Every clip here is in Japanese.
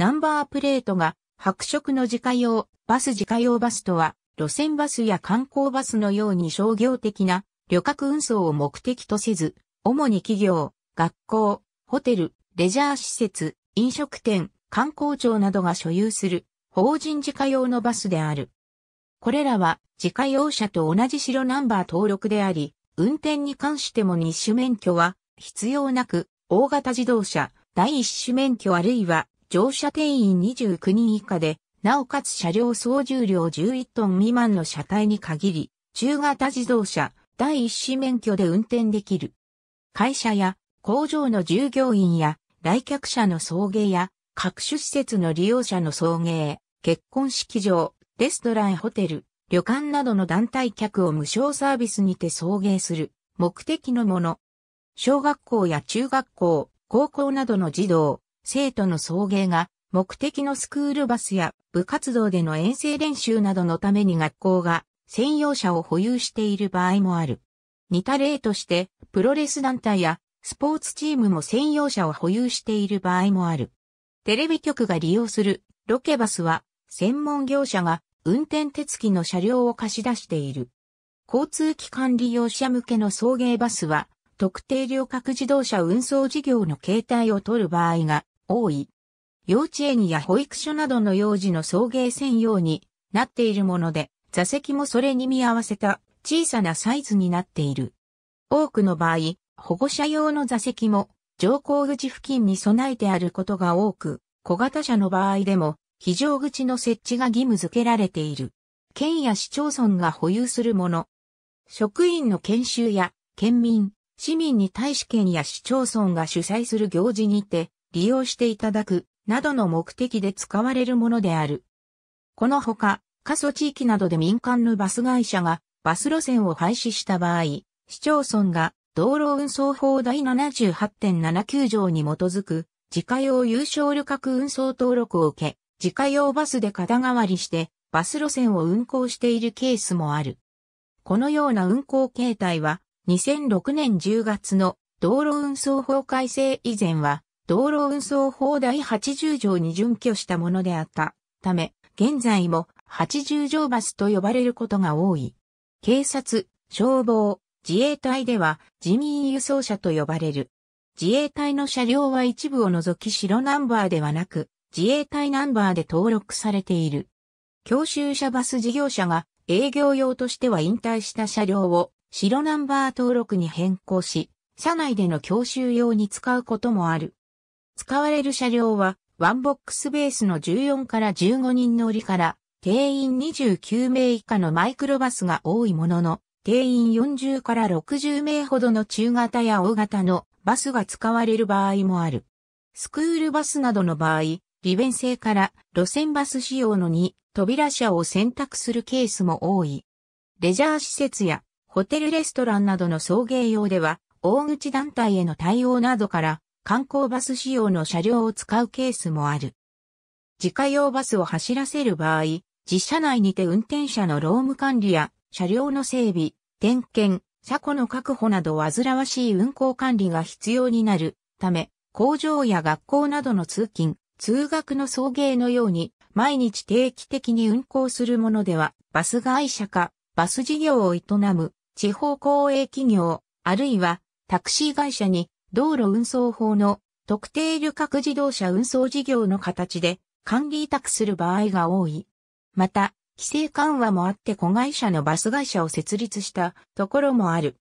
ナンバープレートが白色の自家用バス自家用バスとは、路線バスや観光バスのように商業的な旅客運送を目的とせず、主に企業、学校、ホテル、レジャー施設、飲食店、観光庁などが所有する法人自家用のバスである。これらは自家用車と同じ白ナンバー登録であり、運転に関しても日種免許は必要なく、大型自動車、第1種免許あるいは乗車定員29人以下で、なおかつ車両総重量11トン未満の車体に限り、中型自動車、第一子免許で運転できる。会社や工場の従業員や来客者の送迎や各種施設の利用者の送迎、結婚式場、レストランホテル、旅館などの団体客を無償サービスにて送迎する目的のもの。小学校や中学校、高校などの児童、生徒の送迎が目的のスクールバスや部活動での遠征練習などのために学校が専用車を保有している場合もある。似た例として、プロレス団体やスポーツチームも専用車を保有している場合もある。テレビ局が利用するロケバスは、専門業者が運転手付きの車両を貸し出している。交通機関利用者向けの送迎バスは、特定旅客自動車運送事業の形態を取る場合が多い。幼稚園や保育所などの幼児の送迎専用になっているもので、座席もそれに見合わせた小さなサイズになっている。多くの場合、保護者用の座席も乗降口付近に備えてあることが多く、小型車の場合でも非常口の設置が義務付けられている。県や市町村が保有するもの。職員の研修や県民、市民に対し県や市町村が主催する行事にて、利用していただく、などの目的で使われるものである。このほか、過疎地域などで民間のバス会社がバス路線を廃止した場合、市町村が道路運送法第78.79条に基づく自家用有償旅客運送登録を受け、自家用バスで肩代わりしてバス路線を運行しているケースもある。このような運行形態は2006年10月の道路運送法改正以前は道路運送法第80条に準拠したものであったため、現在も80条バスと呼ばれることが多い。警察、消防、自衛隊では人民輸送車と呼ばれる。自衛隊の車両は一部を除き白ナンバーではなく、自衛隊ナンバーで登録されている。教習車バス事業者が営業用としては引退した車両を白ナンバー登録に変更し、車内での教習用に使うこともある。使われる車両は、ワンボックスベースの14から15人乗りから、定員29名以下のマイクロバスが多いものの、定員40から60名ほどの中型や大型のバスが使われる場合もある。スクールバスなどの場合、利便性から路線バス仕様の2扉車を選択するケースも多い。レジャー施設やホテルレストランなどの送迎用では、大口団体への対応などから観光バス仕様の車両を使うケースもある。自家用バスを走らせる場合、自社内にて運転者の労務管理や車両の整備、点検、車庫の確保など煩わしい運行管理が必要になるため、工場や学校などの通勤、通学の送迎のように毎日定期的に運行するものでは、バス会社か、バス事業を営む地方公営企業、あるいはタクシー会社に道路運送法の特定旅客自動車運送事業の形で管理委託する場合が多い。また、規制緩和もあって子会社のバス会社を設立したところもある。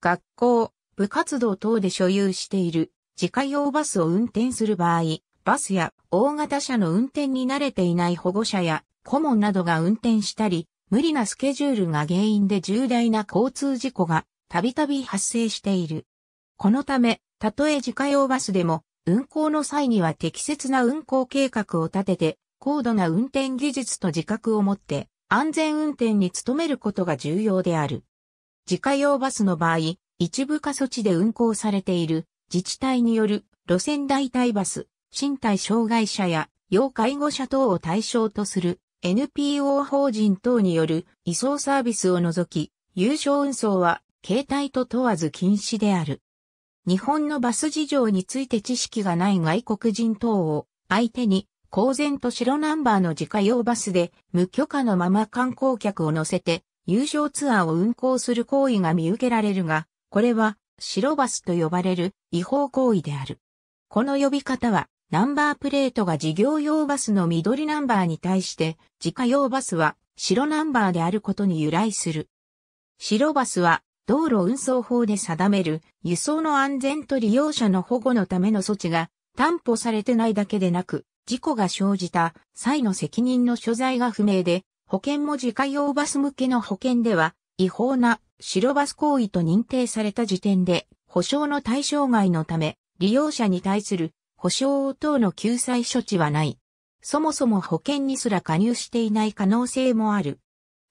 学校、部活動等で所有している自家用バスを運転する場合、バスや大型車の運転に慣れていない保護者や顧問などが運転したり、無理なスケジュールが原因で重大な交通事故がたびたび発生している。このため、たとえ自家用バスでも、運行の際には適切な運行計画を立てて、高度な運転技術と自覚を持って、安全運転に努めることが重要である。自家用バスの場合、一部過疎地で運行されている自治体による路線代替バス、身体障害者や要介護者等を対象とする NPO 法人等による移送サービスを除き、有償運送は携帯と問わず禁止である。日本のバス事情について知識がない外国人等を相手に公然と白ナンバーの自家用バスで無許可のまま観光客を乗せて優勝ツアーを運行する行為が見受けられるが、これは白バスと呼ばれる違法行為である。この呼び方はナンバープレートが事業用バスの緑ナンバーに対して自家用バスは白ナンバーであることに由来する。白バスは道路運送法で定める輸送の安全と利用者の保護のための措置が担保されてないだけでなく、事故が生じた際の責任の所在が不明で、保険も自家用バス向けの保険では違法な白バス行為と認定された時点で保証の対象外のため利用者に対する保証等の救済処置はない。そもそも保険にすら加入していない可能性もある。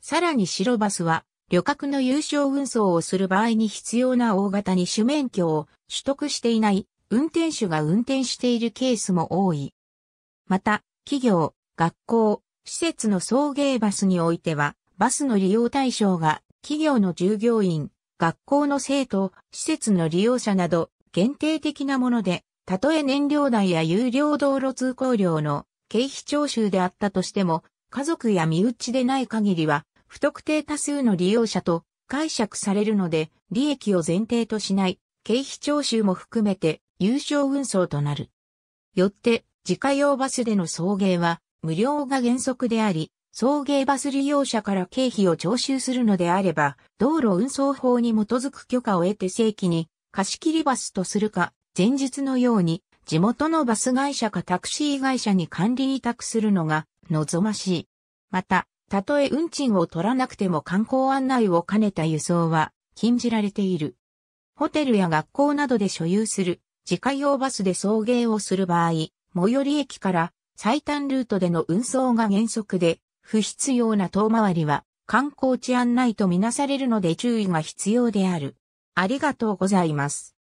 さらに白バスは旅客の有償運送をする場合に必要な大型二種免許を取得していない運転手が運転しているケースも多い。また、企業、学校、施設の送迎バスにおいては、バスの利用対象が企業の従業員、学校の生徒、施設の利用者など限定的なもので、たとえ燃料代や有料道路通行料の経費徴収であったとしても、家族や身内でない限りは不特定多数の利用者と解釈されるので、利益を前提としない経費徴収も含めて有償運送となる。よって、自家用バスでの送迎は無料が原則であり、送迎バス利用者から経費を徴収するのであれば、道路運送法に基づく許可を得て正規に貸切バスとするか、前日のように地元のバス会社かタクシー会社に管理委託するのが望ましい。また、たとえ運賃を取らなくても観光案内を兼ねた輸送は禁じられている。ホテルや学校などで所有する自家用バスで送迎をする場合、最寄り駅から最短ルートでの運送が原則で、不必要な遠回りは観光地案内とみなされるので注意が必要である。ありがとうございます。